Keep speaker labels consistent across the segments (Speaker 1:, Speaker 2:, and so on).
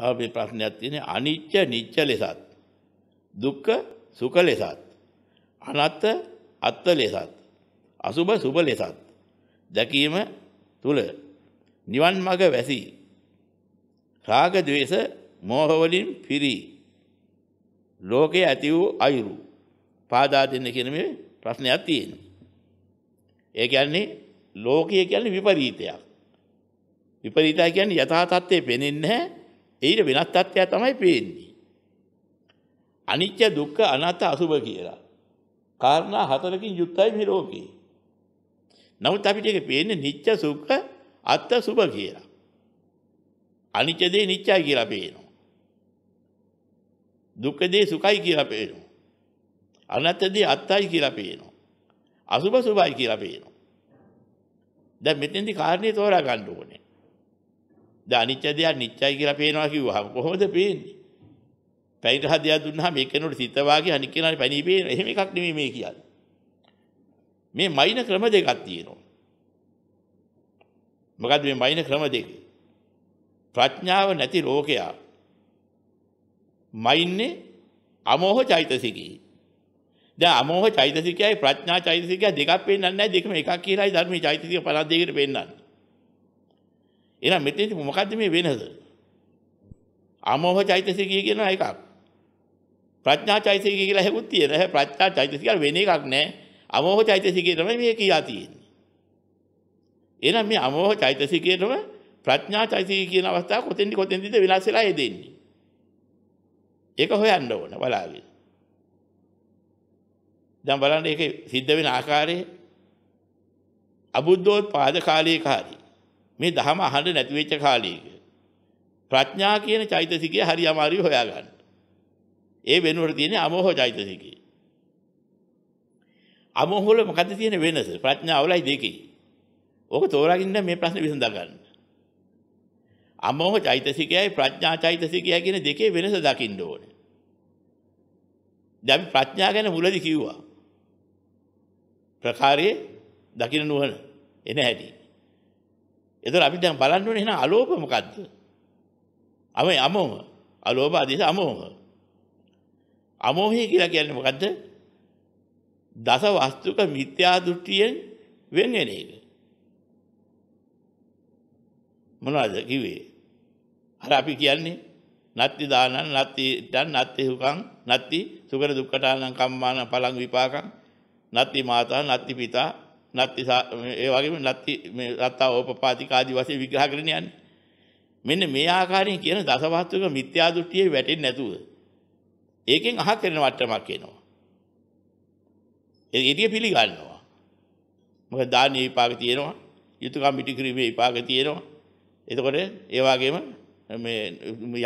Speaker 1: තව මේ ප්‍රශ්නයක් තියෙන්නේ අනිච්ච නිච්ච ලෙසත් දුක්ඛ සුඛ ලෙසත් අනත්ත අත්ත ලෙසත් අසුභ සුභ ලෙසත් දැකීම තුල නිවන් මඟ වැසි රාග ద్వේස මෝහ වලින් පිරි ලෝකයේ ඇති වූ අයුරු පාදා දෙන්න කියන මේ ප්‍රශ්නයක් තියෙනවා ඒ කියන්නේ ලෝකය කියන්නේ විපරීතයක් විපරීතය කියන්නේ යථා තත්ත්වේ පෙනෙන්නේ නැහැ ඊට වෙනස් තත්ත්වයක් තමයි පේන්නේ. අනිත්‍ය දුක්ඛ අනාත්ම අසුභ කියලා. කාරණා හතරකින් යුක්තයි මේ ලෝකේ. නමුත් අපිට ඒක පේන්නේ නිත්‍ය සුඛ අත්ත සුභ කියලා. අනිත්‍ය දේ නිත්‍යයි කියලා පේනවා. දුක්ඛ දේ සුඛයි කියලා පේනවා. අනාත්ම දේ අත්තයි කියලා පේනවා. අසුභ සුභයි කියලා පේනවා. දැන් මෙතෙන්දි කාරණේ තෝරා ගන්න ඕනේ. දැන් අනිච්ච දෙයක් නිච්චයි කියලා පේනවා කිව්වහම කොහොමද පේන්නේ? පැණි රහ දෙයක් දුන්නාම මේ කෙනෙකුට සිත වාගේ අනික් කෙනාට පැණි පේන. එහෙම එකක් නෙමෙයි මේ කියන්නේ. මේ මයින ක්‍රම දෙකක් තියෙනවා. මොකද්ද මේ මයින ක්‍රම දෙක? ප්‍රඥාව නැති ලෝකයා මයින්නේ අමෝහ චෛතසිකී. දැන් අමෝහ චෛතසිකයයි ප්‍රඥා චෛතසිකය දෙකක් පෙන්වන්නේ නැහැ දෙකම එකක් කියලායි ධර්මයේ චෛතසික පළක් දෙකකට පෙන්වන්නේ. එහෙනම් මෙතෙන්දි මොකද්ද මේ වෙනස? ආමෝහ චෛතසිකය කියන එකක්. ප්‍රඥා චෛතසිකය කියලා හෙකුත් තියෙන. හැ ප්‍රඥා චෛතසිකය වෙන එකක් නෑ. අමෝහ චෛතසිකය තමයි මේ කියා තියෙන්නේ. එහෙනම් මේ අමෝහ චෛතසිකයටම ප්‍රඥා චෛතසිකය කියන අවස්ථාව කොතෙන්දි කොතෙන්දිද විනාශ වෙලා යෙදෙන්නේ. ඒක හොයන්න ඕන බලාවිද. දැන් බලන්න ඒක සිද්ධ වෙන ආකාරය අබුද්ධෝත්පාද කාලයේ කාර්යය මේ දහම අහන්න නැති වෙච්ච කාලයක ප්‍රඥා කියන චෛතසිකය හරි අමාරුයි හොයාගන්න. ඒ වෙනුවට තියෙන අමෝහ චෛතසිකය. අමෝහ වල මොකද තියෙන වෙනස? ප්‍රඥාවලයි දෙකේ. ඕක තෝරාගන්න මේ ප්‍රශ්නේ විසඳා ගන්න. අමෝහ චෛතසිකයයි ප්‍රඥා චෛතසිකයයි කියන දෙකේ වෙනස දකින්න ඕනේ. දැන් ප්‍රඥා ගැන මුලදී කිව්වා. ප්‍රකාරයේ දකින්න නුවණ එන හැටි. එතකොට අපි දැන් බලන්න ඕනේ එහෙනම් අලෝභ මොකද්ද? අමයි අමෝහ. අලෝභ ආදීස අමෝහ. අමෝහය කියලා කියන්නේ මොකද්ද? දස වස්තුක මිත්‍යා දෘෂ්ටියෙන් වෙන් වෙන එක. මොනවද කිව්වේ? අර අපි කියන්නේ නත්ති දානං නත්ති දන් නත්ති සුඛං නත්ති සුගර දුක්ඛතානං කම්මාන පලං විපාකං නත්ති මාතා නත්ති පිතා නත්ති ඒ වගේම නත්ති මේ රත්තා ඕපපාතික ආදි වශයෙන් විග්‍රහ කරන්න යන්නේ. මෙන්න මේ ආකාරයෙන් කියන දසවස්තුක මිත්‍යා දෘෂ්ටියේ වැටෙන්නේ නැතුව ඒකෙන් අහ කරන වට්ටමක් එනවා. ඒක ඉතිය පිළිගන්නවා. මොකද දානීය විපාක තියෙනවා, යුතුයකම් පිටි කිරීමේ විපාක තියෙනවා. එතකොට ඒ වගේම මේ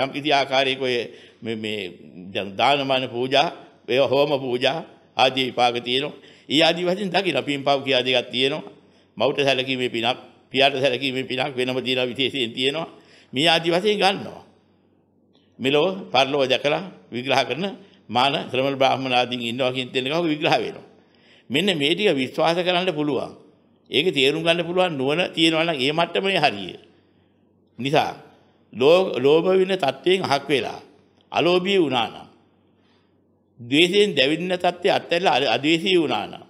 Speaker 1: යම් කිසි ආකාරයක ඔය මේ මේ දානමාන පූජා, ඒවා හෝම පූජා ආදී විපාක තියෙනවා. ඒ ආදි වශයෙන් දකිලා පින් පව් කියා දෙකක් තියෙනවා. මවට සැලකීමේ පිනක්, පියාට සැලකීමේ පිනක් වෙනම දීලා විශේෂයෙන් තියෙනවා. මේ ආදි වශයෙන් ගන්නවා. මෙලොව පරලොව දැකලා විග්‍රහ කරන මාන ශ්‍රමණ බ්‍රාහ්මණ ආදීන් ඉන්නවා කියන තැන කව විග්‍රහ වෙනවා. මෙන්න මේ ටික විශ්වාස කරන්න පුළුවන්. ඒක තේරුම් ගන්න පුළුවන් නුවණ තියෙනවා නම් ඒ මට්ටමේ හරිය. නිසා ලෝභ වින තත්වයෙන් අහක් වෙලා අලෝභී වුණා නම් ද්වේෂයෙන් දැවෙන තත්ත්වය අත්හැරලා අද්වේෂී වුණා නම්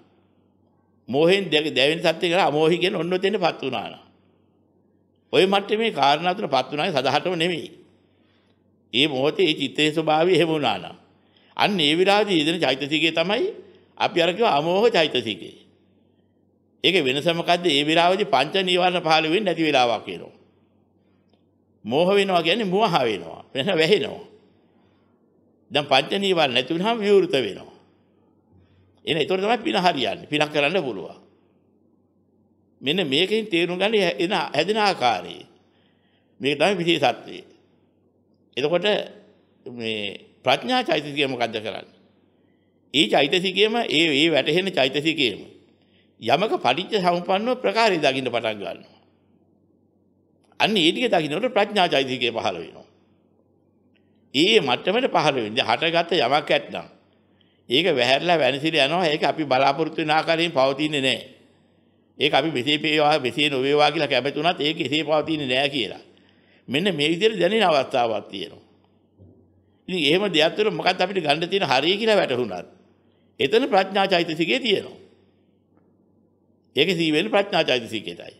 Speaker 1: මෝහයෙන් දැවෙන තත්ත්වය කරා අමෝහි කියන ඔන්න ඔතෙන්පත් වුණා නම් ওই මට්ටමේ කාරණා තුනපත් වුණාගේ සදහටම නෙමෙයි. ඒ මොහොතේ ඒ චිත්තේ ස්වභාවය එහෙම වුණා නම් අන්න ඒ විලාදී යෙදෙන චෛතසිකය තමයි අපි අර කියව අමෝහ චෛතසිකය. ඒක වෙනස මොකද්ද? ඒ විලාවදී පංච නීවරණ පහළ වෙන්නේ නැති වෙලාවක් වෙනවා. මෝහ වෙනවා කියන්නේ මෝහ වෙනවා. වෙන වැහෙනවා. දැන් පංච නීවර නැති වුනහම විවෘත වෙනවා. එන ඒතර තමයි පින හරියන්නේ. පිනක් කරන්න පුළුවන්. මෙන්න මේකෙන් තේරුම් ගන්න එන හැදෙන ආකාරය. මේක තමයි විශේෂත්වය. එතකොට මේ ප්‍රඥා චෛතසිකය මොකද්ද කරන්නේ? ඒ චෛතසිකයම ඒ ඒ වැටහෙන චෛතසිකයම යමක පටිච්ච සමුප්පන්නව ප්‍රකාරය දකින්න පටන් ගන්නවා. අන්න ඒ ටික දකින්නකොට ප්‍රඥා චෛතසිකය පහළ වෙනවා. ඒ මට්ටමට පහළ වෙන්නේ හටගත යමක් ඇත්නම්. ඒක වැහැරලා වැනසිර යනවා ඒක අපි බලාපොරොත්තු වෙන ආකාරයෙන් පවතින්නේ නැහැ. ඒක අපි මෙසේ වේවා මෙසේ නොවේවා කියලා කැමතුණත් ඒක එසේ පවතින්නේ නැහැ කියලා. මෙන්න මේ විදිහට දැනෙන අවස්ථාවක් තියෙනවා. ඉතින් එහෙම දෙයක් තුළ මොකක්ද අපිට ගන්න තියෙන හරිය කියලා වැටහුණාත්. එතන ප්‍රඥා චෛතසිකයේ තියෙනවා. ඒක සීවෙන ප්‍රඥා චෛතසිකයටයි.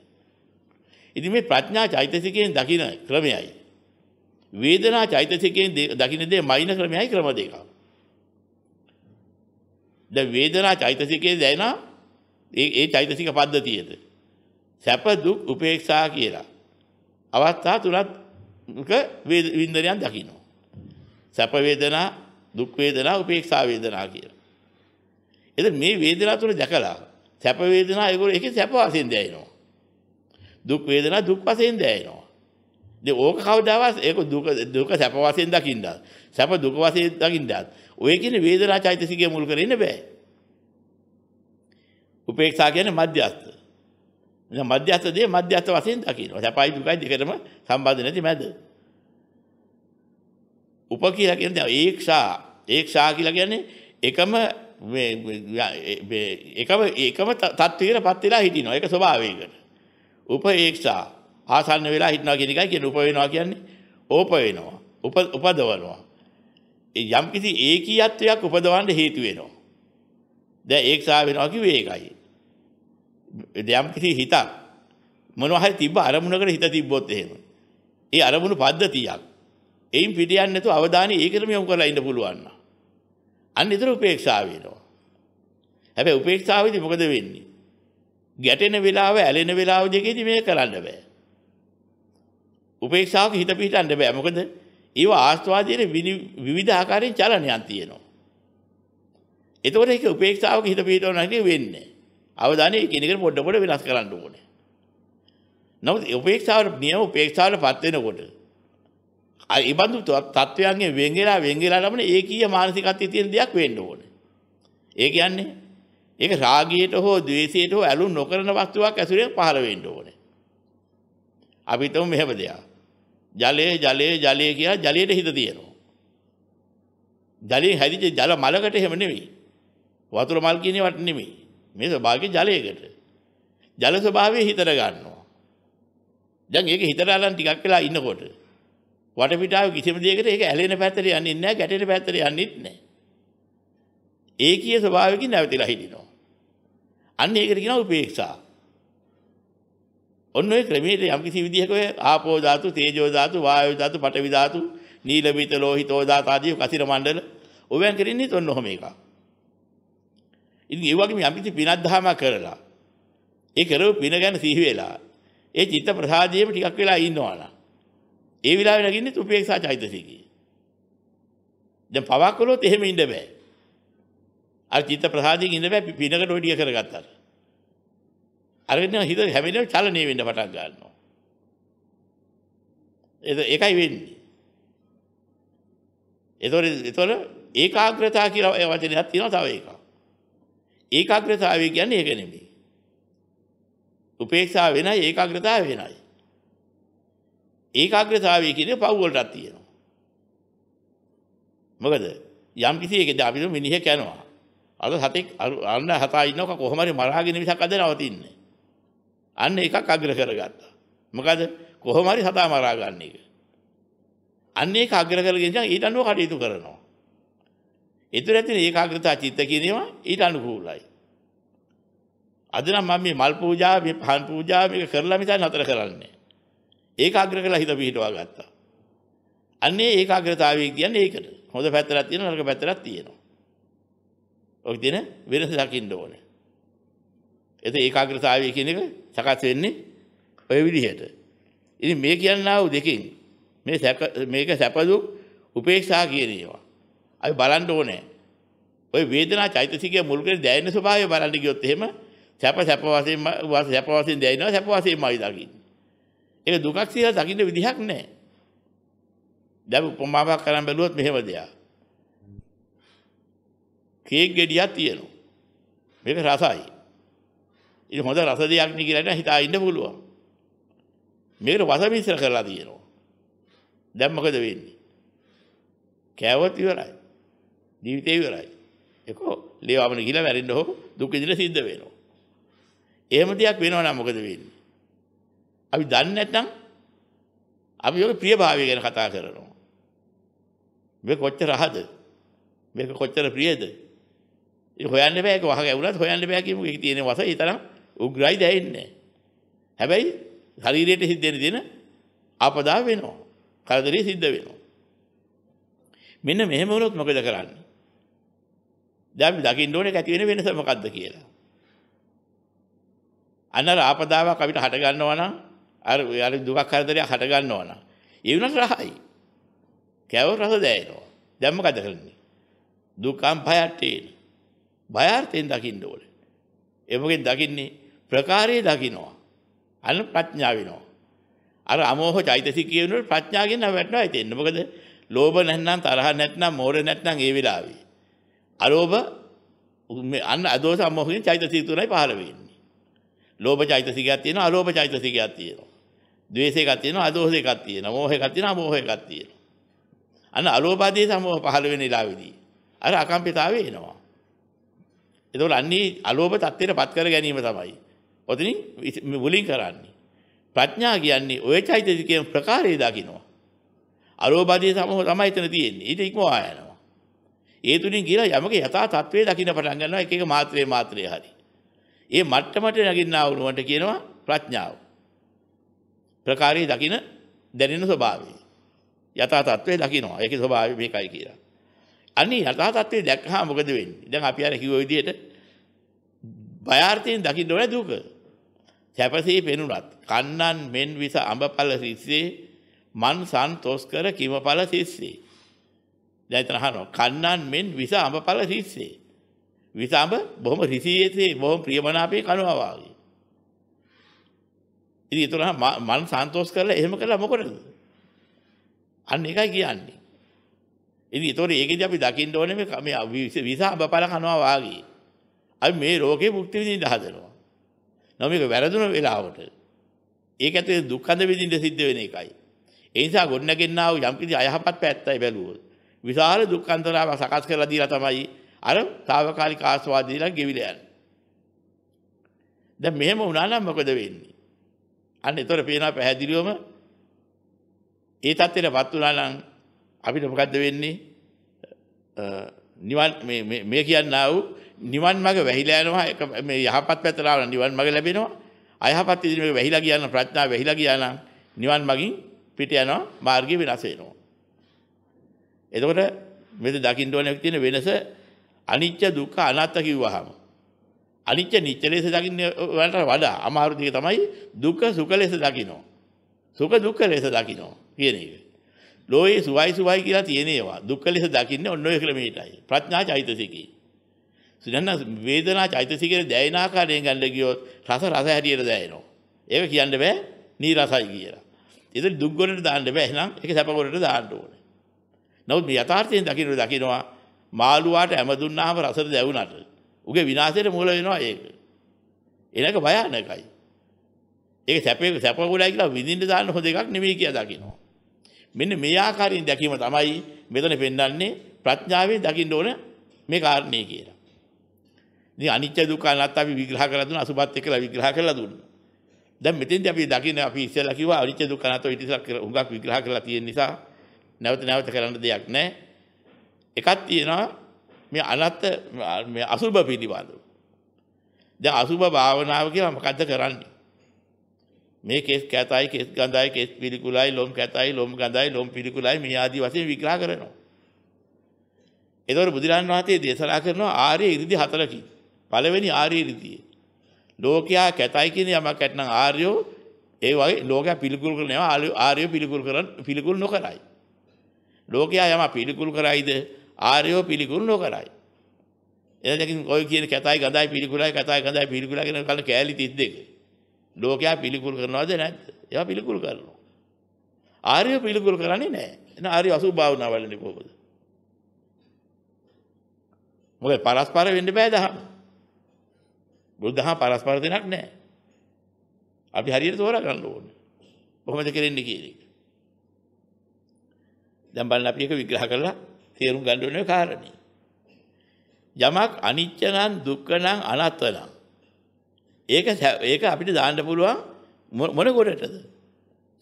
Speaker 1: ඉතින් මේ ප්‍රඥා චෛතසිකයෙන් දකින ක්‍රමයයි. වේදනා චෛතසිකයෙන් දකින්න දේ මයින ක්‍රමයයි ක්‍රම දෙකක්. දැන් වේදනා චෛතසිකයේ දැනෙන ඒ ඒ චෛතසික පද්ධතියද සැප දුක් උපේක්ෂා කියලා. අවස්ථා තුනක් වින්දනයන් දකින්න. සැප වේදනා දුක් වේදනා උපේක්ෂා වේදනා කියලා. එතන මේ වේදනා තුන දැකලා සැප වේදනා ඒගොල්ලෝ ඒකේ සැප වශයෙන් දැනෙනවා. දුක් වේදනා දුක් වශයෙන් දැනෙනවා. ඉතින් ඕක කවදාවත් ඒක දුක දුක සැප වශයෙන් දකින්නත් සැප දුක වශයෙන් දකින්නත් ඔය කියන වේදනා චෛතසිකය මුල් කරගෙන බෑ උපේක්ෂා කියන්නේ මධ්‍යස්ථ දැන් මධ්‍යස්ථ දේ මධ්‍යස්ථ වශයෙන් දකින්න සැපයි දුකයි දෙකම සම්බන්ධ නැති මැද උප කියලා කියන්නේ ඒක්ෂා ඒක්ෂා කියලා කියන්නේ එකම මේ එකම එකම තත්ත්වයකටපත් වෙලා හිටිනවා ඒක ස්වභාවයකට උපේක්ෂා ආසන්න වෙලා හිටනවා කියන එකයි කියන්නේ උපවෙනවා කියන්නේ ඕප වෙනවා. උප උපදවනවා. ඒ යම්කිසි ඒකීයත්වයක් උපදවන්න හේතු වෙනවා. දැන් ඒක්සා වෙනවා කිව්වේ ඒකයි. යම්කිසි හිතක් මොනවා හරි තිබ්බ අරමුණකට හිත තිබ්බොත් එහෙම. ඒ අරමුණු පද්ධතියක්. එයින් පිට යන්නේ නැතුව අවධානය ඒකටම යොමු කරලා ඉන්න පුළුවන් නම්. අන්න ඒතර උපේක්ෂාව වෙනවා. හැබැයි උපේක්ෂාවේදී මොකද වෙන්නේ? ගැටෙන වෙලාව, ඇලෙන වෙලාව දෙකේදී මේක කරන්න බෑ. උපේක්ෂාවක හිත පිහිටන්න බෑ. මොකද ඒව ආස්වාදයේ විවිධ ආකාරයෙන් චලනයක් තියෙනවා. එතකොට ඒක උපේක්ෂාවක හිත පිහිටවන හැටි වෙන්නේ. අවධානය එකිනෙකට පොඩ පොඩ වෙනස් කරන්න ඕනේ. නමුත් උපේක්ෂාවට නියම උපේක්ෂාවටපත් වෙනකොට අර ඉබඳු තත්වයන්ගේ වෙන්ගලා වෙන්ගලා ලබන ඒකීය මානසිකත්වයේ තියෙන දෙයක් වෙන්න ඕනේ. ඒ කියන්නේ ඒක රාගියට හෝ ද්වේෂයට හෝ ඇලුම් නොකරන වස්තුවක් ඇසුරෙන් පහළ වෙන්න ඕනේ. අපි හිතමු මෙහෙම දෙයක්. ජලයේ ජලයේ ජලයේ කියලා ජලයට හිත තියෙනවා. ජලයෙන් හැදිච්ච ජල මලකට එහෙම නෙවෙයි. වතුර මල් කියනවට නෙමෙයි. මේ ස්වභාවික ජලයකට. ජල ස්වභාවය හිතට ගන්නවා. දැන් ඒක හිතට අරන් ටිකක් වෙලා ඉන්නකොට වටපිටාව කිසිම දෙයකට ඒක ඇලෙන පැත්තට යන්නේ නැහැ, ගැටෙන පැත්තට යන්නේත් නැහැ. ඒකීය ස්වභාවයකින් නැවතිලා හිටිනවා. අන්න ඒකට කියනවා උපේක්ෂා. ඔන්න ඔය ක්‍රමයට යම්කිසි විදිහක ඔය ආපෝ ධාතු, තේජෝ ධාතු, වායෝ ධාතු, පඨවි ධාතු, නීලබිත ලෝහිතෝ ධාත ආදී කසිර මණ්ඩල ඔවෙන් කරන්නේ ඔන්න ඔහම එකක්. ඉතින් ඒ වගේම යම්කිසි පිනක් දහමක් කරලා ඒ කරව පින ගැන සිහි වෙලා ඒ චිත්ත ප්‍රසාදියේම ටිකක් වෙලා ඉන්නවනම් ඒ විලාවේ නගින්නේ උපේක්ෂා චෛතසිකය. දැන් පවක් කළොත් එහෙම ඉන්න බෑ. අර චිත්ත ප්‍රසාදයෙන් ඉන්න බෑ පිනකට ඔය ටික කරගත්තාට. අරගෙන හිත හැමෙලම චලනය වෙන්න පටන් ගන්නවා. ඒකයි වෙන්නේ. ඒතොර ඒතොර ඒකාග්‍රතාව කියලා ඒ වචනයක් තියෙනවා තව එකක්. ඒකාග්‍රතාවය කියන්නේ ඒක නෙමෙයි. උපේක්ෂාව වෙනයි ඒකාග්‍රතාවය වෙනයි. ඒකාග්‍රතාවය කියන්නේ පව් වලටත් තියෙනවා. මොකද යම් කිසි එකද අපිට මිනිහ කනවා. අද හතෙක් අන්න හතා ඉන්නක කොහොම හරි මරාගෙන මිසක් අද නවතින්නේ. අන්න එකක් අග්‍ර කරගත්තා. මොකද කොහොම හරි හදා මරා ගන්න එක. අන්න ඒක අග්‍ර කරගෙන ඉතින් ඊට අනුව කටයුතු කරනවා. ඉතුරු ඇති ඒකාග්‍රතාව චිත්ත කියනවා ඊට අනුකූලයි. අද නම් මම මේ මල් පූජා මේ පහන් පූජා මේක කරලා මිසක් නතර කරන්නේ. ඒකාග්‍ර කරලා හිත පිහිටවා ගත්තා. අන්නේ ඒකාග්‍රතාවය කියන්නේ ඒකද. හොඳ පැත්තක් තියෙනවා නරක පැත්තක් තියෙනවා. ඔක දින වෙනස දකින්න ඕනේ. එතකොට ඒකාග්‍රතාවය කියන එක සකස් වෙන්නේ ඔය විදිහට. ඉතින් මේ කියන්නා වූ දෙකෙන් මේ මේක සැපදුක් උපේක්ෂා කියන ඒවා. අපි බලන්න ඕනේ. ඔය වේදනා චෛතසිකය මුල් කරගෙන දැනෙන ස්වභාවය බලන්න ගියොත් එහෙම සැප සැප වශයෙන් සැප වශයෙන් දැනෙනවා සැප වශයෙන්මයි දකින්නේ. ඒක දුකක් කියලා දකින්න විදිහක් නැහැ. දැන් උපමාවක් කරන් බැලුවොත් මෙහෙම දෙයක්. කේක් ගෙඩියක් තියෙනවා. මේක රසයි. ඉතින් හොඳ රස දෙයක් නේ කියලා නේද හිතා ඉන්න පුළුවන්. මේකට වස මිශ්‍ර කරලා තියෙනවා. දැන් මොකද වෙන්නේ? කෑවොත් ඉවරයි. ජීවිතේ ඉවරයි. ඒකෝ ලේවමන ගිහලා වැරෙන්න හෝ දුක් විඳින සිද්ධ වෙනවා. එහෙම දෙයක් වෙනවා නම් මොකද වෙන්නේ? අපි දන්නේ නැත්නම් අපි ඔය ප්‍රියභාවය ගැන කතා කරනවා. මේක කොච්චර අහද? මේක කොච්චර ප්‍රියද? ඒ හොයන්න බෑ ඒක වහ ගැවුනත් හොයන්න බෑ කියමු. ඒක තියෙන වස ඒ තරම් උග්‍රයි දැනෙන්නේ. හැබැයි ශරීරයට සිද්ධ දෙන ආපදා වෙනවා. කරදරේ සිද්ධ වෙනවා. මෙන්න මෙහෙම වුණොත් මොකද කරන්නේ? දැන් අපි දකින්න ඕනේ ඇති වෙන වෙනස මොකද්ද කියලා. අන්නර ආපදාවක් අපිට හට ගන්නවා නම් අර අර දුකක් කරදරයක් හට ගන්නවා නම් ඒ වුණත් රහයි. කෑව රස දැනෙනවා. දැන් මොකද කරන්නේ? දුකම් භයයෙන් බයාර්ථයෙන් දකින්න ඕනේ. එමගෙන් දකින්නේ ප්‍රකාරය දකිනවා. අන්න ප්‍රඥාව වෙනවා. අර අමෝහ චෛතසිකය වෙනුවට ප්‍රඥාවෙන් වැටෙනවා හිතෙන්න. මොකද ලෝභ නැත්නම් තරහ නැත්නම් මෝහ නැත්නම් ඒ වෙලාවේ. අලෝභ මේ අන්න අදෝස අමෝහයෙන් චෛතසික තුනයි පහළ වෙන්නේ. ලෝභ චෛතසිකයක් තියෙනවා අලෝභ චෛතසිකයක් තියෙනවා. ද්වේෂ එකක් තියෙනවා අදෝස එකක් තියෙනවා මෝහ එකක් තියෙනවා අමෝහ එකක් තියෙනවා. අන්න අලෝභාදී සමෝහ පහළ වෙන වෙලාවේදී අර අකම්පිතාවේ එනවා. එතකොට අන්නේ අලෝභ தත්ත්වයටපත් කර ගැනීම තමයි. ඔතනින් මුලින් කරන්නේ. ප්‍රඥා කියන්නේ ඔය චෛතසිකයෙන් ප්‍රකාරය දකිනවා. අරෝපදී සමෝ තමයි එතන තියෙන්නේ. ඊට ඉක්මවා යනවා. ඒ තුලින් ගිහලා යමක යථා තත්වයේ දකින්න පටන් ගන්නවා එක එක මාත්‍රේ මාත්‍රේ හරි. ඒ මට්ටමට නගින්නා වුණාට කියනවා ප්‍රඥාව. ප්‍රකාරය දකින දැනෙන ස්වභාවය. යථා තත්වයේ දකින්නවා. ඒකේ ස්වභාවය මේකයි කියලා. අනේ යථා තත්වයේ දැක්කහම මොකද වෙන්නේ? දැන් අපි අර කිව්ව විදිහට බයාර්ථයෙන් දකින්න ඕනේ දුක. සැපසේ පෙනුනත් කන්නන් මෙන් විස අඹපල සිස්සේ මන් සන්තෝස් කර කිමපල සිස්සේ දැන් තනහන කන්නන් මෙන් විස අඹපල සිස්සේ විස අඹ බොහොම රිසියසේ බොහොම ප්‍රියමනාපේ කනවා වාගේ ඉතින් ඒතර මන් සන්තෝස් කරලා එහෙම කළා මොකටද අන්න එකයි කියන්නේ ඉතින් ඒතර ඒකෙදි අපි දකින්න ඕනේ මේ විස අඹපල කනවා වාගේ අපි මේ රෝගේ මුක්ති විඳින්න හදනවා නම් මේක වැරදුන වෙලාවට ඒක ඇතුලේ දුක්ඛඳ විඳින්න සිද්ධ වෙන එකයි. ඒ නිසා ගොඩනගෙන්නා වූ යම්කිසි අයහපත් පැත්තයි බැලුවොත් විශාල දුක්ඛන්තරාව සකස් කරලා දීලා තමයි අර తాවකාලික ආස්වාදීලා ගෙවිලා යන්නේ. දැන් මෙහෙම වුණා නම් මොකද වෙන්නේ? අන්න ඒතර පේනවා පැහැදිලිවම ඒ தත්ත්වයටපත් වුණා නම් අපිට මොකද්ද වෙන්නේ? නිවන් මේ මේ කියන්නේ ආ වූ නිවන් මඟ වැහිලා යනවා මේ යහපත් පැත්තට ආවනම් නිවන් මඟ ලැබෙනවා අයහපත් ඉදිරියට වැහිලා ගියා නම් ප්‍රඥාව වැහිලා ගියා නම් නිවන් මඟින් පිට යනවා මාර්ගය වෙනස් වෙනවා එතකොට මෙතන දකින්න ඕනේ තියෙන වෙනස අනිත්‍ය දුක්ඛ අනාත්ම කිව්වහම අනිත්‍ය නිත්‍ය ලෙස දකින්න වලට වඩා අමාරු දෙයක් තමයි දුක්ඛ සුඛ ලෙස දකින්න සුඛ දුක්ඛ ලෙස දකින්න කියන එක ලෝයේ සුවයි සුවයි කියලා තියෙන ඒවා දුක්ඛ ලෙස දකින්නේ ඔන්න ඔය ක්‍රමයටයි ප්‍රඥා චෛතසිකේ දැන් වේදනා චෛතසිකේ දැයින ආකාරයෙන් ගන්න ගියොත් රස රස හැටියට දැනෙනවා. ඒක කියන්න බෑ නීරසයි කියලා. ඉතින් දුක් ගොඩට දාන්න බෑ එහෙනම් ඒක සැප ගොඩට දාන්න ඕනේ. නමුත් මේ යථාර්ථයෙන් දකින්න දකින්නවා මාළුවාට හැම දුන්නාම රසට දැවුනට උගේ විනාශයට මූල වෙනවා ඒක. එනක භයානකයි. ඒක සැපේ සැප ගොඩයි කියලා විඳින්න දාන්න හොඳ එකක් නෙමෙයි කියලා දකින්නවා. මෙන්න මේ ආකාරයෙන් දැකීම තමයි මෙතන පෙන්වන්නේ ප්‍රඥාවෙන් දකින්න ඕන මේ කාරණේ කියලා. ඉතින් අනිත්‍ය දුක්ඛ අනාත්ම අපි විග්‍රහ කරලා දුන්නා අසුභත් එක්කලා විග්‍රහ කරලා දුන්නා. දැන් මෙතෙන්දී අපි දකින්න අපි ඉස්සෙල්ලා කිව්වා අනිත්‍ය දුක්ඛ අනාත්ම ඊට ඉස්සෙල්ලා හුඟක් විග්‍රහ කරලා තියෙන නිසා නැවත නැවත කරන්න දෙයක් නැහැ. එකක් තියෙනවා මේ අනත් මේ අසුභ පිළිබඳව. දැන් අසුභ භාවනාව කියලා මොකද්ද කරන්නේ? මේ කේස් කැතයි කේස් ගඳයි කේස් පිළිකුලයි ලොම් කැතයි ලොම් ගඳයි ලොම් පිළිකුලයි මේ ආදී වශයෙන් විග්‍රහ කරනවා. ඒතකොට බුදුරන් වහන්සේ දේශනා කරනවා ආර්ය 이르දි හතරකින්. පළවෙනි ආර්ය ඍතිය. ලෝකයා කැතයි කියන යමක් ඇත්නම් ආර්යෝ ඒ වගේ ලෝකයා පිළිකුල් කරනවා ආර්යෝ පිළිකුල් කරන පිළිකුල් නොකරයි. ලෝකයා යම පිළිකුල් කරයිද ආර්යෝ පිළිකුල් නොකරයි. එනදකින් ඔය කියන කැතයි ගඳයි පිළිකුලයි කැතයි ගඳයි පිළිකුලයි කියන කල කෑලි 32. ලෝකයා පිළිකුල් කරනවද නැද්ද? ඒවා පිළිකුල් කරනවා. ආර්යෝ පිළිකුල් කරන්නේ නැහැ. එන ආර්ය අසුභ භාවනාවලනේ කොහොමද? මොකද පරස්පර වෙන්න බෑ දහම. බුද්ධහ පරස්පර දෙනක් නෑ. අපි හරියට තෝරා ගන්න ඕනේ. කොහොමද කරන්නේ කියන එක. දැන් බලන්න අපි එක විග්‍රහ කරලා තේරුම් ගන්න ඕනේ කාරණේ. යමක් අනිත්‍ය නම් දුක්ඛ නම් අනාත්ම නම් ඒක ඒක අපිට දාන්න පුළුවන් මොන කොටටද?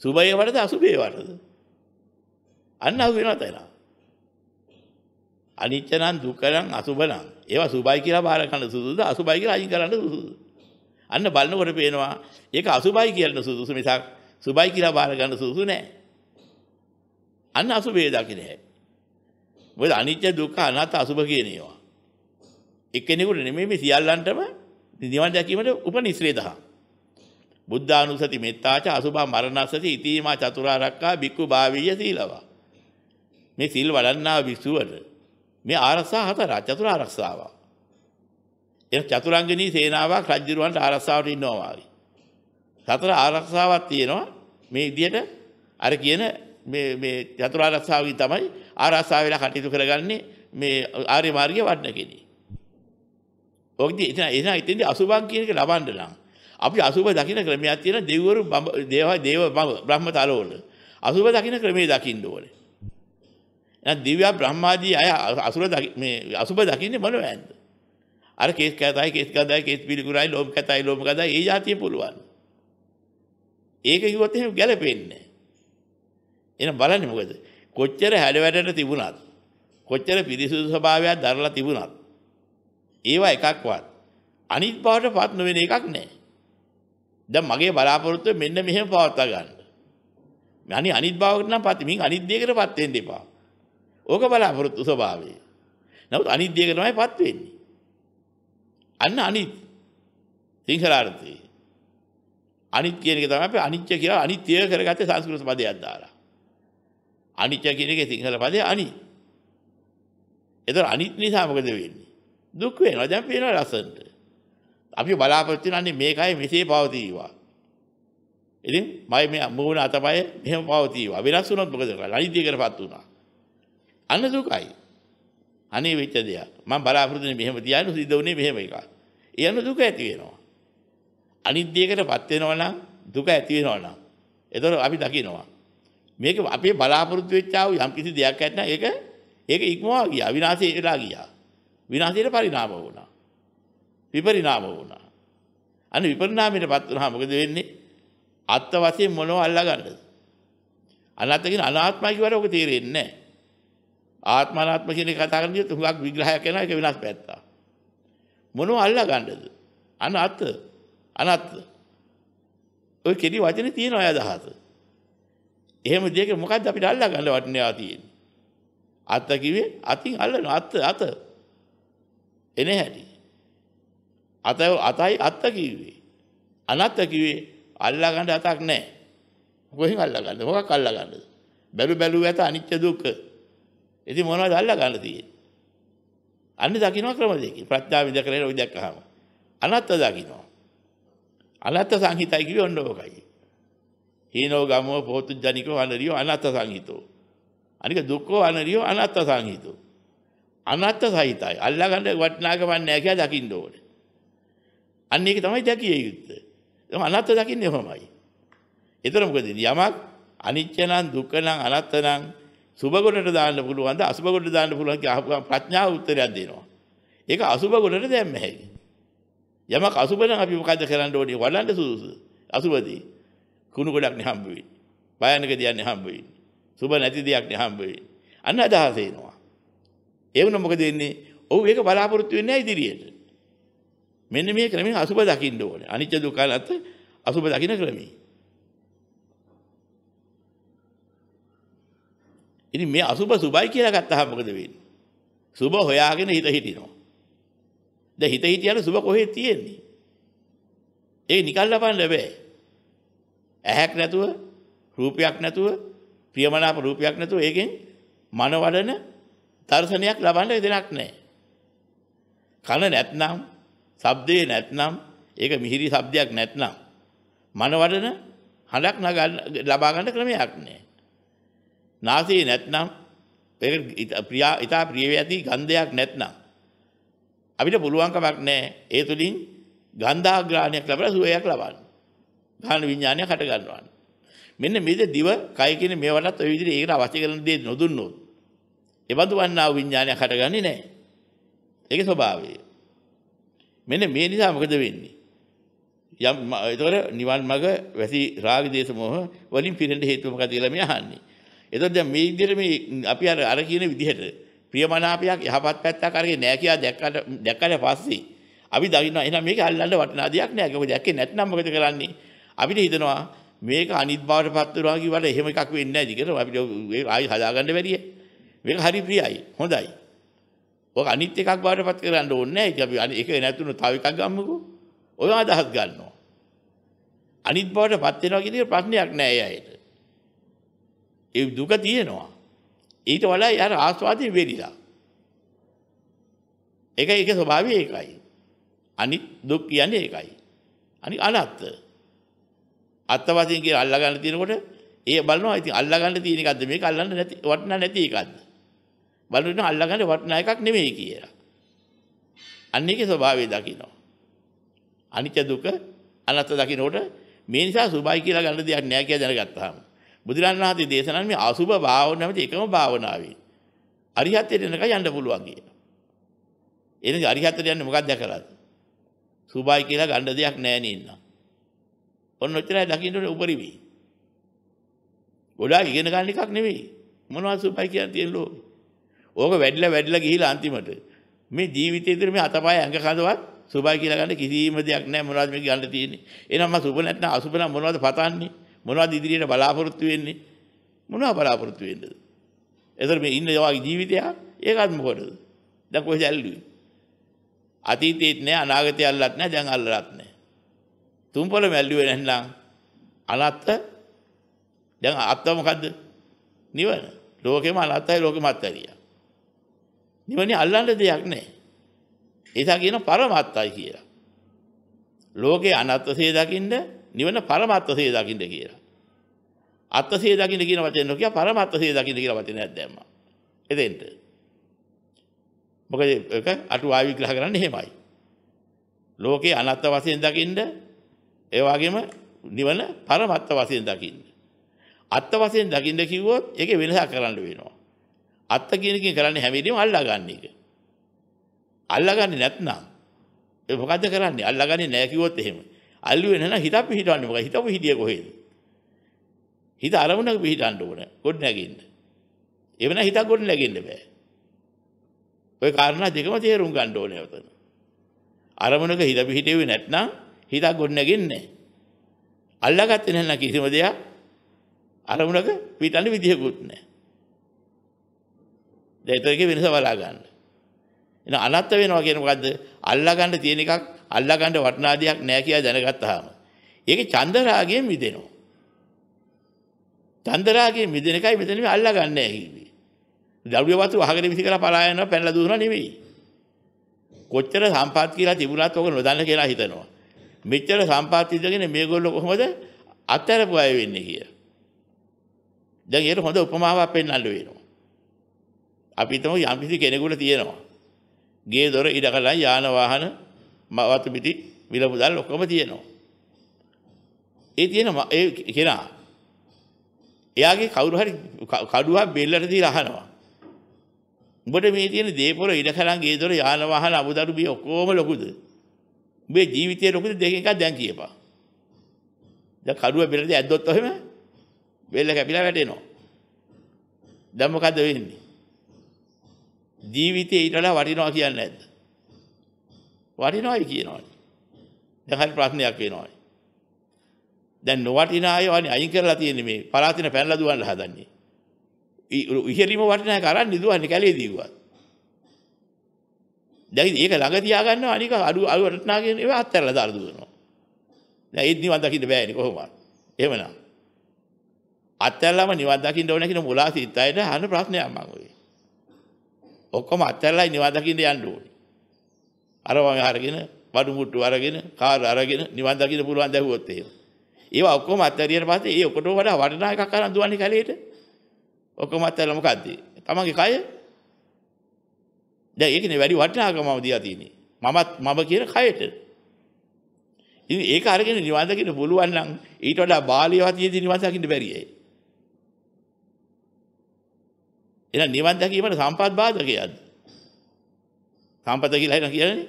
Speaker 1: සුභය වලද අසුභය වලද? අන්න අහු වෙනවා තේනවා. අනිත්‍ය නම් දුක නම් අසුබ නම් ඒවා සුබයි කියලා බාර ගන්න සුදුසුද අසුබයි කියලා අයින් කරන්න සුදුසුද අන්න බලනකොට පේනවා ඒක අසුබයි කියන සුදුසු මිසක් සුබයි කියලා බාර ගන්න සුදුසු නෑ අන්න අසුබේ දකින්න හැයි මොකද අනිත්‍ය දුක්ඛ අනාත්ම අසුබ කියන ඒවා එක්කෙනෙකුට නෙමෙයි මේ සියල්ලන්ටම නිවන් දැකීමට උපනිශ්‍රේ දහම් බුද්ධානුසති මෙත්තාච අසුභා මරණස්සති ඉතීමා චතුරාර්යක්ඛා බික්කු භාවීය සීලවා මේ සීල් වඩන්නා විසුවට මේ ආරක්ෂා හතර චතුර ආරක්ෂාව. එන චතුරංගනී සේනාවක් රජුරවන්ට ආරක්ෂාවට ඉන්නවා වගේ. සතර ආරක්ෂාවක් තියෙනවා මේ විදිහට අර කියන මේ මේ චතුර ආරක්ෂාවකින් තමයි ආරක්ෂාව වෙලා කටයුතු කරගන්නේ මේ ආර්ය මාර්ගයේ වඩන කෙනෙක්. ඔකදී එතන එන ඉතින්දී අසුභං කියන එක ලබන්න නම් අපි අසුභ දකින්න ක්‍රමයක් තියෙන දෙවිවරු දේව දේව බ්‍රහ්මතලවල අසුභ දකින්න ක්‍රමේ දකින්න ඕනේ. එහෙනම් දිව්‍යා බ්‍රහ්මාදී අය අසුර මේ අසුබ දකින්නේ මොනවද? අර කේස් කතායි කේස් කතායි කේස් පිළිකුරයි ලෝම කතායි ලෝම කතායි ඒ જાතිය පුළුවන්. ඒක කිව්වොත් එහෙම ගැලපෙන්නේ එහෙනම් බලන්නේ මොකද? කොච්චර හැඩවැඩට තිබුණත් කොච්චර පිරිසුදු ස්වභාවයක් දරලා තිබුණත් ඒවා එකක්වත් අනිත් බවට පත් නොවන එකක් නැහැ. දැන් මගේ බලාපොරොත්තුව මෙන්න මෙහෙම පවත්වා ගන්න. අනිත් අනිත් බවකට නම් පත් මින් අනිත් දෙයකටපත් වෙන්න එපා. ඕක බලාපොරොත්තු ස්වභාවය. නමුත් අනිත් දෙයක තමයිපත් වෙන්නේ. අන්න අනිත් සිංහලාර්ථයේ අනිත් කියන එක තමයි අපි අනිත්‍ය කියලා අනිත්‍ය කරගත්තේ සංස්කෘත පදයක් දාලා. අනිත්‍ය කියන එකේ සිංහල පදේ අනි. ඒතර අනිත් නිසා මොකද වෙන්නේ? දුක් වෙනවා. දැන් පේනවා ලස්සනට. අපි බලාපොරොත්තු වෙනන්නේ මේකයි මෙසේ පවතිවා. ඉතින් මම මේ මූණ අතපය මෙහෙම පවතිවා. වෙනස් වුණොත් මොකද කරන්නේ? අනිත්‍ය කරපත් වුණා. අනදුකයි. අනේ වෙච්ච දෙයක්. මම බලාපොරොත්තුනේ මෙහෙම තියාගෙන සිද්ධ වුණේ මෙහෙම එකක්. ඒ අනු දුක ඇති වෙනවා. අනිත් දෙයකටපත් වෙනවා නම් දුක ඇති වෙනවා නම්. ඒතර අපි දකිනවා. මේක අපේ බලාපොරොත්තු වෙච්ච ආ වූ යම්කිසි දෙයක් ඇත්නම් ඒක ඒක ඉක්මවා ගියා. විනාශය වෙලා ගියා. විනාශයට පරිණාම වුණා. විපරිණාම වුණා. අන්න විපරිණාමයටපත් වුණා මොකද වෙන්නේ? අත්ත වශයෙන් මොනව අල්ලා ගන්නද? අනාත්ම කියන අනාත්මයි කියවට ඔක තේරෙන්නේ නැහැ. ආත්මනාත්ම කියන කතා කරන විදිහට හුඟක් විග්‍රහයක් කරන එක වෙනස් පැත්තා. මොනව අල්ලා ගන්නද? අනත් අනත් ඔය කෙටි වචනේ තියෙන අය අදහස. එහෙම දෙයක මොකද්ද අපිට අල්ලා ගන්න වටිනවා තියෙන්නේ? අත කිව්වේ අතින් අල්ලන අත අත එනේ හැටි. අත අතයි අත කිව්වේ. අනත් කිව්වේ අල්ලා ගන්න අතක් නැහැ. කොහෙන් අල්ලා ගන්නද? මොකක් අල්ලා ගන්නද? බැලු බැලු ඇත අනිත්‍ය දුක්ඛ ඉතින් මොනවද අල්ලා ගන්න තියෙන්නේ? අන්න දකින්න ක්‍රම දෙකකින් ප්‍රඥාව විඳ කරගෙන ඔය දැක්කහම අනත්ත දකින්න. අනත්ත සංහිතයි කිව්වෙ ඔන්න ඔකයි. හීනෝ ගමෝ පොතු ජනිකෝ අනරියෝ අනත්ත සංහිතෝ. අනික දුක්ඛෝ අනරියෝ අනත්ත සංහිතෝ. අනත්ත සහිතයි. අල්ලා ගන්න වටිනාකමක් නැහැ කියලා දකින්න ඕනේ. අන්න ඒක තමයි දැකිය යුත්තේ. එතම අනත්ත දකින්නේ කොහොමයි? ඒතර මොකද යමක් අනිත්‍ය නම් දුක්ඛ නම් අනත්ත නම් සුබගොඩට දාන්න පුළුවන්ද අසුබගොඩට දාන්න පුළුවන් කියලා අහපු ගමන් ප්‍රඥාව උත්තරයක් දෙනවා. ඒක අසුබගොඩට දැම්ම හැකියි. යමක් අසුබ නම් අපි මොකද කරන්න ඕනේ? වඩන්න සුදුසුද? අසුබදී කුණු ගොඩක් නේ හම්බ වෙන්නේ. භයානක දෙයක් නේ හම්බ වෙන්නේ. සුබ නැති දෙයක් නේ හම්බ වෙන්නේ. අන්න අදහස එනවා. ඒ වුණා මොකද වෙන්නේ? ඔව් ඒක බලාපොරොත්තු වෙන්නේ නැහැ ඉදිරියට. මෙන්න මේ ක්‍රමයෙන් අසුබ දකින්න ඕනේ. අනිත්‍ය දුක්ඛ නැත් අසුබ දකින්න ක්‍රමී. ඉතින් මේ අසුබ සුබයි කියලා ගත්තාම මොකද වෙන්නේ? සුබ හොයාගෙන හිත හිටිනවා. දැන් හිත හිටියන සුබ කොහෙ තියෙන්නේ? ඒක නිකන් ලබන්න බෑ. ඇහැක් නැතුව, රූපයක් නැතුව, ප්‍රියමනාප රූපයක් නැතුව ඒකෙන් මනවලන දර්ශනයක් ලබන්න දෙයක් නැහැ. කන නැත්නම්, ශබ්දේ නැත්නම්, ඒක මිහිරි ශබ්දයක් නැත්නම් මනවලන හඬක් ලබා ගන්න ක්‍රමයක් නැහැ. නාසයේ නැත්නම් ඒක ප්‍රියා ඊට ප්‍රිය ඇති ගන්ධයක් නැත්නම් අපිට පුළුවන් කමක් නැහැ ඒ තුලින් ගන්ධාග්‍රාණයක් ලැබලා සුවයක් ලබන්න. ගාන විඥානය හට ගන්නවා. මෙන්න මේ දිව කය කියන මේවලත් ඔය විදිහට ඒකට අවශ්‍ය කරන දේ නොදුන්නොත් එබඳු වන්නා වූ විඥානය හටගන්නේ නැහැ. ඒකේ ස්වභාවය. මෙන්න මේ නිසා මොකද වෙන්නේ? යම් ඒතකොට නිවන් මඟ වැසි රාග දේශ මොහ වලින් පිරෙන්න හේතුව මොකද කියලා මේ අහන්නේ. එතකොට දැන් මේ විදිහට මේ අපි අර අර කියන විදිහට ප්‍රියමනාපයක් යහපත් පැත්තක් අරගෙන නෑ කියලා දැක්කට දැක්කට පස්සේ අපි දකින්න එහෙනම් මේක අල්ලන්න වටනා දෙයක් නෑ. ඒක දැක්කේ නැත්නම් මොකද කරන්නේ? අපිට හිතනවා මේක අනිත් බවට පත් වෙනවා කියවට එහෙම එකක් වෙන්නේ නැහැ දිගට අපිට ආයි හදාගන්න බැරිය. මේක හරි ප්‍රියයි. හොඳයි. ඔක අනිත් එකක් බවට පත් කරන්න ඕනේ නැහැ. ඉතින් අපි ඒක නැතුණු තව එකක් ගමුකෝ. ඔය අදහස් ගන්නවා. අනිත් බවට පත් වෙනවා කියන එක ප්‍රශ්නයක් නෑ ඒ අයට. ඒ දුක තියෙනවා. ඊට වඩා යාර ආස්වාදයෙන් වෙරිලා. ඒක ඒකේ ස්වභාවය ඒකයි. අනිත් දුක් කියන්නේ ඒකයි. අනිත් අනත්ත. අත්ත වශයෙන් කියලා අල්ලා ගන්න තියෙනකොට ඒ බලනවා ඉතින් අල්ලා ගන්න තියෙන එකක්ද මේක අල්ලන්න නැති වටනා නැති එකක්ද. බලනවා අල්ලා ගන්න වටනා එකක් නෙමෙයි කියලා. අන්න ඒකේ ස්වභාවය දකිනවා. අනිත්‍ය දුක අනත්ත දකිනකොට මේ නිසා සුභයි කියලා ගන්න දෙයක් නෑ කියලා දැනගත්තාම බුදුරන් වහන්සේ දේශනාවේ මේ අසුභ භාවනාව නැමැති එකම භාවනාවයි. අරිහත්යට එනකන් යන්න පුළුවන් කියන. එනදි අරිහත්යට යන්නේ මොකක්ද දැකලාද? සුභයි කියලා ගන්න දෙයක් නැහැ නේ ඉන්න. ඔන්න ඔච්චරයි දකින්න උපරි වෙයි. ගොඩාක් ඉගෙන ගන්න එකක් නෙවෙයි. මොනවද සුභයි කියන්නේ තියෙන ලෝකේ. ඕක වැඩිලා වැඩිලා ගිහිලා අන්තිමට මේ ජීවිතයේ ඉතින් මේ අතපය ඇඟ කඳවත් සුභයි කියලා ගන්න කිසිම දෙයක් නැහැ මොනවද මේ ගන්න තියෙන්නේ. එහෙනම් මම සුභ නැත්නම් අසුභ නම් මොනවද පතන්නේ? මොනවද ඉදිරියට බලාපොරොත්තු වෙන්නේ? මොනවා බලාපොරොත්තු වෙන්නේද? එතකොට මේ ඉන්න ඔයාගේ ජීවිතය ඒකත් මොකටද? දැන් කොහෙද ඇල්ලුවේ? අතීතේත් නෑ අනාගතේ අල්ලත් නෑ දැන් අල්ලලත් නෑ. තුම්පල මැල්ලුවේ නැත්නම් අනත්ත දැන් අත්ත මොකද්ද? නිවන. ලෝකෙම අනත්තයි ලෝකෙම අත්තරියා. නිවනේ අල්ලන්න දෙයක් නෑ. ඒසා කියන පරමත්තයි කියලා. ලෝකේ අනත්ත සේ දකින්න නිවන පරමත්වසේ දකින්න කියලා. අත්සේ දකින්න කියන වචනේ නොකිය පරමත්වසේ දකින්න කියලා වචනයක් දැම්මා. එතෙන්ට. මොකද ඒක අටුවා විග්‍රහ කරන්න එහෙමයි. ලෝකේ අනත්ත වශයෙන් දකින්න ඒ වගේම නිවන පරමත්ත වශයෙන් දකින්න. අත්ත වශයෙන් දකින්න කිව්වොත් ඒකේ වෙනසක් කරන්න වෙනවා. අත්ත කියන එකෙන් කරන්නේ හැම වෙලෙම අල්ලා ගන්න එක. අල්ලා ගන්නේ නැත්නම් ඒ මොකද්ද කරන්නේ? අල්ලා ගන්නේ නැහැ කිව්වොත් එහෙම. අල්ලුවේ නැණ හිතක් පිහිටවන්නේ මොකයි හිතව හිටිය කොහෙද හිත අරමුණක පිහිටන්න ඕන ගොඩ නැගින්න එවන හිතක් ගොඩ නැගින්න බෑ ඔය කාරණා දෙකම තේරුම් ගන්න ඕනේ ඔතන අරමුණක හිත පිහිටෙවි නැත්නම් හිතක් ගොඩ නැගින්නේ අල්ලාගත්තේ නැණ කිසිම දෙයක් අරමුණක පිහිටන්න විදියකුත් නැහැ දැන් ඒතරගේ වෙනස බලා ගන්න එන අනත්ත වෙනවා කියන්නේ මොකද්ද අල්ලා ගන්න තියෙන එකක් අල්ලගන්න වටනා දෙයක් නැහැ කියලා දැනගත්තාම ඒකේ චන්දරාගයෙන් මිදෙනවා. චන්දරාගයෙන් මිදෙන එකයි මෙතන මේ අල්ලගන්නේ නැහැ කිව්වේ. දරුවේ වතු වහගෙන විසිකලා පලා යනවා පැනලා දුවනවා නෙමෙයි. කොච්චර සම්පත් කියලා තිබුණත් ඔක නොදන්න කියලා හිතනවා. මෙච්චර සම්පත් ඉඳගෙන මේගොල්ලෝ කොහොමද අතරපු අය වෙන්නේ කිය. දැන් ඒකට හොඳ උපමාවක් පෙන්වන්න වෙනවා. අපි හිතමු යම්කිසි කෙනෙකුට තියෙනවා. ගේ දොර ඉඩකඩ යාන වාහන වතු පිටි මිල මුදල් ඔක්කොම තියෙනවා. ඒ තියෙන ඒ කෙනා එයාගේ කවුරු හරි කඩුවක් බෙල්ලට දීලා අහනවා. උඹට මේ තියෙන දේපොළ ඉඩකරන් ගේදොර යාන වාහන අමුදරු බිය ඔක්කොම ලොකුද? උඹේ ජීවිතේ ලොකුද දෙකෙන් එකක් දැන් කියපන්. දැන් කඩුව බෙල්ලට ඇද්දොත් එහෙම බෙල්ල කැපිලා වැටෙනවා. දැන් මොකද වෙන්නේ? ජීවිතේ ඊටලා වටිනවා කියන්නේ නැද්ද? වටිනවයි කියනවනේ. දැන් හරි ප්‍රශ්නයක් වෙනවනේ. දැන් නොවටින අය වනේ අයින් කරලා තියෙන්නේ මේ පලාතින පැනලා දුවන්න හදන්නේ. ඉහෙරිම වටින අය කරන් නිදුවන්නේ කැලේ දීුවත්. දැන් මේක ළඟ තියාගන්නවා අනික අඩු අඩු රටනාගෙන ඒව අත්හැරලා දාලා දුවනවා. දැන් ඒත් නිවන් දකින්න බෑනේ කොහොමවත්. එහෙමනම් අත්හැරලාම නිවන් දකින්න ඕන කියන මුලා සිතයිද අහන ප්‍රශ්නයක් මම ඔය. ඔක්කොම අත්හැරලා නිවන් දකින්න යන්න ඕනේ. අරවම අරගෙන බඩු මුට්ටු අරගෙන කාර් අරගෙන නිවන් දකින්න පුළුවන් දැහුවොත් එහෙම. ඒවා ඔක්කොම අත්හැරියට පස්සේ ඒ ඔකටම වඩා වටිනා එකක් අරන් දුවන්නේ කැලේට. ඔක්කොම අත්හැරලා මොකද්ද? තමන්ගේ කය. දැන් ඒකනේ වැඩි වටිනාකමම දීලා තියෙන්නේ. මමත් මම කියන කයට. ඉතින් ඒක අරගෙන නිවන් දකින්න පුළුවන් නම් ඊට වඩා බාලියවත් යෙදී නිවන් දකින්න බැරියයි. එහෙනම් නිවන් දැකීමට සම්පත් බාධකයක්ද? සම්පත කියලා කියන්නේ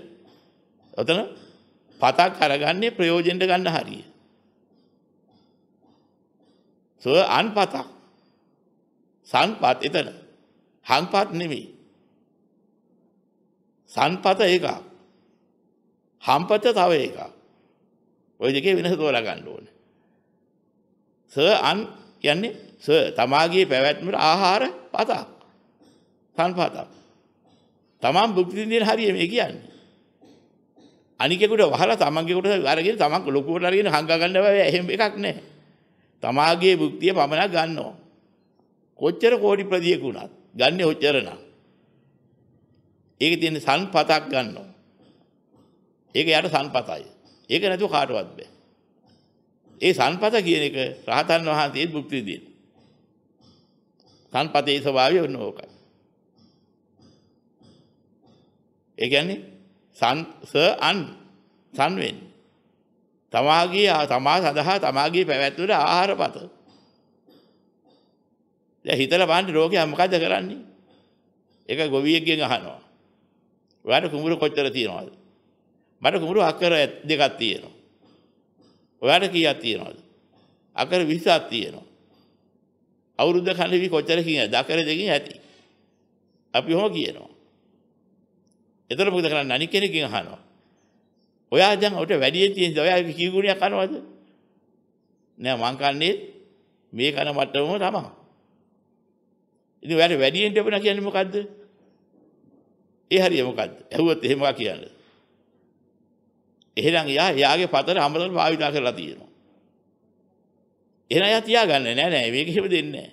Speaker 1: ඔතන පතක් අරගන්නේ ප්‍රයෝජනෙට ගන්න හරිය. සෝ අන්පතක් සංපත් එතන හංපත් නෙමෙයි. සංපත එකක්. හම්පත තව එකක්. ওই දෙකේ වෙනස තෝරා ගන්න ඕනේ. ස අන් කියන්නේ ස තමාගේ පැවැත්මට ආහාර පතක්. සංපතක්. තමන් බුක්තිදින හරිය මේ කියන්නේ. අනිකෙකුට වහලා තමන්ගේ කොට අරගෙන තමන් ලොකුවට අරගෙන හංගා ගන්න බෑ එහෙම එකක් නැහැ. තමාගේ බුක්තිය පමණක් ගන්නවා. කොච්චර කෝටි ප්‍රතියක වුණත් ගන්නේ ඔච්චර නම්. ඒකේ තියෙන සම්පතක් ගන්නවා. ඒක යට සම්පතයි. ඒක නැතුව කාටවත් බෑ. ඒ සම්පත කියන එක රහතන් වහන්සේත් බුක්තිය දෙන. සම්පතේ ස්වභාවය ඔන්න ඕකයි. ඒ කියන්නේ සන් ස අන් සන් වෙන්නේ. තමාගේ තමා සඳහා තමාගේ පැවැත්මට ආහාරපත. දැන් හිතලා බලන්න රෝගියා මොකද කරන්නේ? ඒක ගොවියෙක්ගෙන් අහනවා. ඔයාට කුඹුර කොච්චර තියනවද? මට කුඹුර අක්කර දෙකක් තියෙනවා. ඔයාට කීයක් තියනවද? අක්කර 20ක් තියෙනවා. අවුරුද්ද කණවි කොච්චර කියනද? අක්කර දෙකකින් ඇති. අපි ඔහොම කියනවා. එතකොට මොකද කරන්නේ අනික් කෙනකින් අහනවා. ඔයා දැන් ඔට වැඩියෙන් තියෙනද ඔයා කී ගුණයක් කනවද? නෑ මං කන්නේ මේ කන මට්ටමම තමයි. ඉතින් ඔයාලට වැඩියෙන් ලැබුණා කියන්නේ මොකද්ද? ඒ හරිය මොකද්ද? ඇහුවොත් එහෙම කියන්නේ. එහෙනම් යා යාගේ පතර හැමදාම භාවිතා කරලා තියෙනවා. එහෙනම් යා තියාගන්නේ නෑ නෑ මේක එහෙම දෙන්නේ නෑ.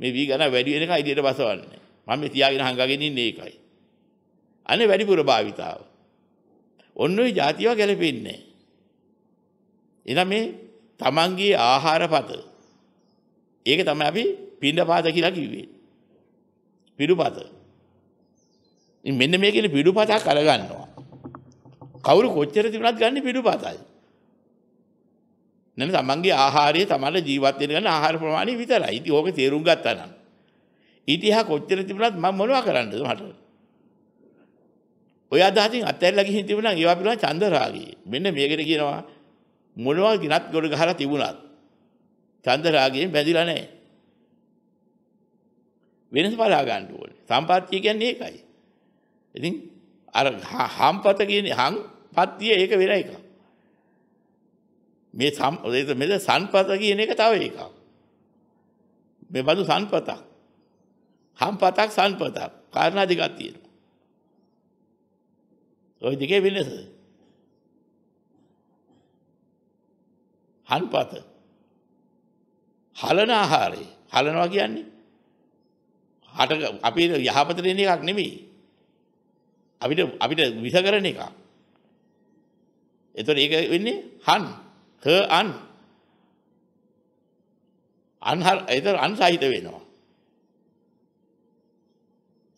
Speaker 1: මේ වී ගණන් වැඩි වෙන එක ඉදිරියට බසවන්නේ. මම මේ තියාගෙන හංගගෙන ඉන්නේ ඒකයි. අනේ වැඩිපුර භාවිතාව. ඔන්න ඔය જાතිවා ගැලපෙන්නේ නැහැ. එනම් මේ තමන්ගේ ආහාරපත ඒක තමයි අපි පිණ්ඩපාත කියලා කිව්වේ. පිරුපත. ඉතින් මෙන්න මේකේ පිරුපතක් අරගන්නවා. කවුරු කොච්චර තිබුණත් ගන්න පිරුපතයි. නැත්නම් තමන්ගේ ආහාරය තමන්ගේ ජීවත් වෙන ගන්න ආහාර ප්‍රමාණය විතරයි. ඉතින් ඕක තේරුම් ගත්තා නම්. ඉතින් එහා කොච්චර තිබුණත් මම මොනවා කරන්නද මට? ඔය අදහසින් අත්හැරලා ගිහින් තිබුණා ඒවා පිළිබඳ චන්ද රාගී. මෙන්න මේකට කියනවා මොනවා ගිනත් ගොඩ ගහලා තිබුණත් චන්ද රාගයෙන් බැඳිලා නැහැ. වෙනස බලා ගන්න ඕනේ. සම්පත්තිය කියන්නේ ඒකයි. ඉතින් අර හම්පත කියන්නේ හම්පත්තිය ඒක වෙන එකක්. මේ සම් මෙද සම්පත කියන එක තව එකක්. මේ බඳු සම්පතක්. හම්පතක් සම්පතක්. කාරණා දෙකක් තියෙනවා. ඔය දෙකේ වෙනස. හල්පත. හලන ආහාරය. හලනවා කියන්නේ හට අපි යහපතට එන එකක් නෙමෙයි. අපිට අපිට විස කරන එකක්. එතකොට ඒක වෙන්නේ හන් හ අන් අන්හල් ඒතර අන් සහිත වෙනවා.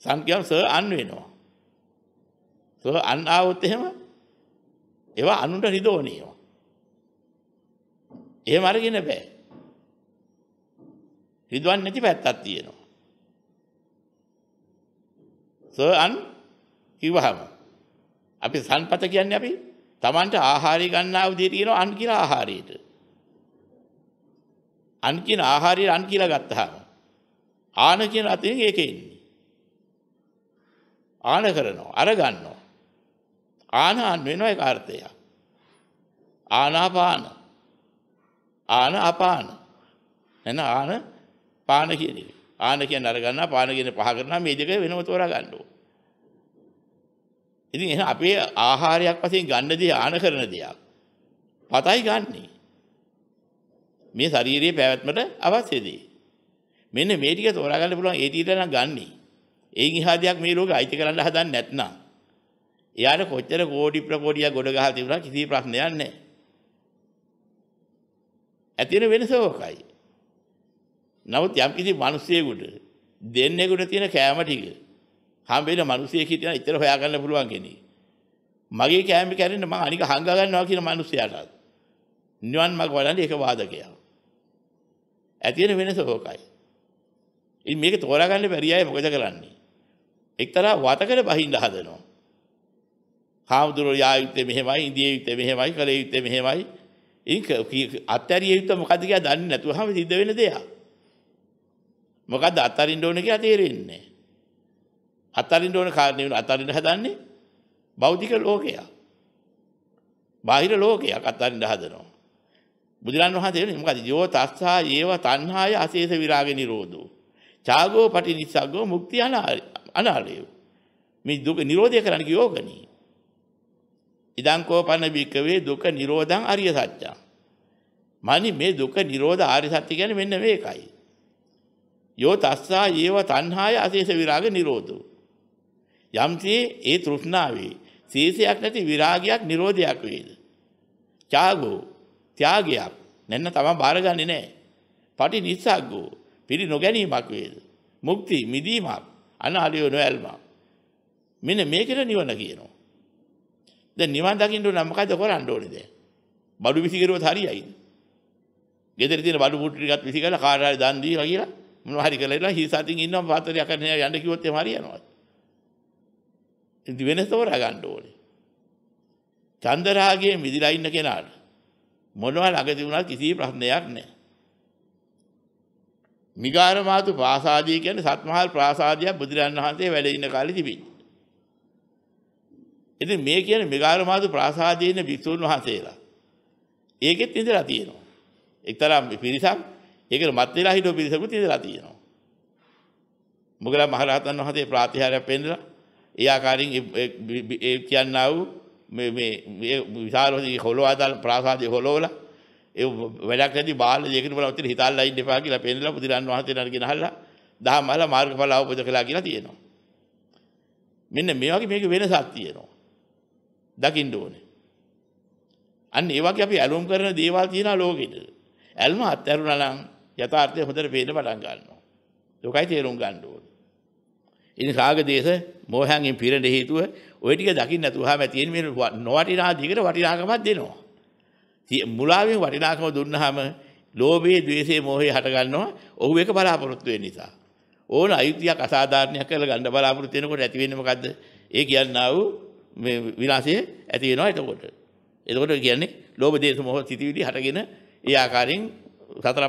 Speaker 1: සංකේම ස අන් වෙනවා. අන් ආවොත් එහෙම ඒවා අනුන්ට රිදෝනේ ඒවා. එහෙම අරගෙන බෑ. රිදවන්නේ නැති පැත්තක් තියෙනවා. සර් අන් කිව්වහම අපි සම්පත කියන්නේ අපි Tamanට ආහාරය ගන්නා විදිය තියෙනවා අන් කියලා ආහාරයට. අන් කියන ආහාරය අන් කියලා ගත්තාම ආන කියන අතින් ඒකේ ඉන්නේ. ආන කරනවා අර ගන්නවා ආනාන් වෙන එක අර්ථයක්. ආනාපාන. ආන අපාන. එන ආන පාන කියන එක. ආන කියන්නේ අර ගන්නවා පාන කියන්නේ පහ කරනවා මේ දෙක වෙනම තෝරා ගන්න ඕන. ඉතින් එහෙනම් අපේ ආහාරයක් වශයෙන් ගන්න දේ ආන කරන දෙයක්. පතයි ගන්නෙ. මේ ශාරීරියේ පැවැත්මට අවශ්‍ය දේ. මෙන්න මේ ටික තෝරා ගන්න පුළුවන් ඒ ටිකට නම් ගන්නේ. ඒන් එහා දෙයක් මේ ලෝකෙ අයිති කරන්න හදන්නේ නැත්නම් එයාට කොච්චර කෝටි ප්‍රකෝටියක් ගොඩ ගහලා තිබුණා කිසි ප්‍රශ්නයක් නැහැ. ඇති වෙන වෙනස ඕකයි. නමුත් යම් කිසි මිනිසියෙකුට දෙන්නෙකුට තියෙන කෑම ටික හම්බෙන්න මිනිසියෙක් හිටියන ඉතර හොයාගන්න පුළුවන් කෙනෙක්. මගේ කෑම කැරෙන්න මම අනික හංගා ගන්නවා කියන මිනිසයාටත් නිවන් මාර්ග වලන්නේ ඒක වාදකයක්. ඇති වෙන වෙනස ඕකයි. ඉතින් මේක තෝරාගන්න බැරි අය මොකද කරන්නේ? එක්තරා වතකට බහින්න හදනවා. හාමුදුරුවෝ යා යුත්තේ මෙහෙමයි ඉදිය යුත්තේ මෙහෙමයි කළ යුත්තේ මෙහෙමයි ඉතින් අත්හැරිය යුත්තේ මොකද්ද කියලා දන්නේ නැතුවම සිද්ධ වෙන දෙයක් මොකද්ද අත්හරින්න ඕනේ කියලා තේරෙන්නේ නැහැ අත්හරින්න ඕන කාරණේ වෙන අත්හරින්න හදන්නේ භෞතික ලෝකය බාහිර ලෝකයක් අත්හරින්න හදනවා බුදුරන් වහන්සේ කියන්නේ මොකද්ද යෝ තස්සා ඒව තණ්හාය අශේෂ විරාග නිරෝධෝ චාගෝ පටිනිස්සග්ගෝ මුක්ති අනාලය මේ දුක නිරෝධය කරන්න කිව්වෝකනේ ඉදංකෝපන භික්කවේ දුක නිරෝධං අරිය සත්‍යං. මනි මේ දුක නිරෝධ ආර්ය සත්‍ය කියන්නේ මෙන්න මේකයි. යෝ තස්සා ඒව තණ්හාය අශේෂ විරාග නිරෝධෝ. යම්ති ඒ තෘෂ්ණාවේ සීසයක් නැති විරාගයක් නිරෝධයක් වේද. ත්‍යාගෝ ත්‍යාගයක් නැන්න තමන් බාරගන්නේ නැහැ. පටි නිස්සග්ගෝ පිරි නොගැනීමක් වේද. මුක්ති මිදීමක් අනාලියෝ නොඇල්මක්. මෙන්න මේකට නිවන කියනවා. දැන් නිවන් දකින්න ඕන මොකද කරන්න ඕනේ දැන්? බඩු විසි කරුවත් හරියයිද? ගෙදර තියෙන බඩු පුට්ටු ටිකත් විසි කරලා කාට හරි දන් දීලා කියලා මොනවා හරි කරලා ඉලා හිසතින් ඉන්නවා පාතරයක් කරන යන්න කිව්වොත් එහෙම හරියනවද? ඉතින් වෙනස තෝරා ගන්න ඕනේ. චන්දරාගයෙන් මිදලා ඉන්න කෙනාට මොනවා ළඟදී වුණත් කිසි ප්‍රශ්නයක් නැහැ. මිගාර මාතු ප්‍රාසාදය කියන්නේ සත්මහල් ප්‍රාසාදයක් බුදුරන් වහන්සේ වැඩ ඉන්න කාලේ තිබිච්ච. ඉතින් මේ කියන්නේ මෙගාල මාතු ප්‍රාසාදයේ ඉන්න විසුණු වහන්සේලා. ඒකෙත් ඉඳලා තියෙනවා. එක්තරා පිරිසක් ඒකට මත් වෙලා හිටව පිරිසකුත් ඉඳලා තියෙනවා. මුගලන් මහරහතන් වහන්සේ ප්‍රාතිහාරයක් පෙන්නලා ඒ ආකාරයෙන් ඒ කියන්නා වූ මේ මේ විශාලෝදී හොලවදාල් ප්‍රාසාදයේ හොලවලා ඒ වැඩක් නැති බාල දෙයකට බලවත් ඉතින් හිතල්ලා ඉන්න එපා කියලා පෙන්නලා බුදුරන් වහන්සේට අරගෙන අහලා දහමල මාර්ගඵල අවබෝධ කළා කියලා තියෙනවා. මෙන්න මේ වගේ මේක වෙනසක් තියෙනවා. දකිින්ට ඕනේ. අන්න ඒවගේ අපි ඇලුම් කරන දේවල් තියෙන ලෝකෙට. ඇල්ම අත්තැරුණලං යථාර්ථය හොඳට පේන පටන් ගන්නවා. ලොකයි තේරුම් ගන්න ඕනේ. ඉතින් රාග දේශ මෝහයෙන් පිරෙන හේතුව ওই ටික දකින්න නැතුවම තියෙන මේ නොවටිනා දිගට වටිනාකමක් දෙනවා. මුලාවෙන් වටිනාකම දුන්නාම ලෝභයේ, ద్వේෂයේ, මෝහයේ හට ගන්නවා. ඔහු එක බලාපොරොත්තු වෙන නිසා. ඕන අයුතියක් අසාධාරණයක් කරලා ගන්න බලාපොරොත්තු වෙනකොට ඇති වෙන්නේ මොකද්ද? ඒ කියන්නා වූ මේ විලාසය ඇති වෙනවා එතකොට. එතකොට කියන්නේ ලෝභ දේශ මොහ සිතිවිලි හටගෙන ඒ ආකාරයෙන් සතර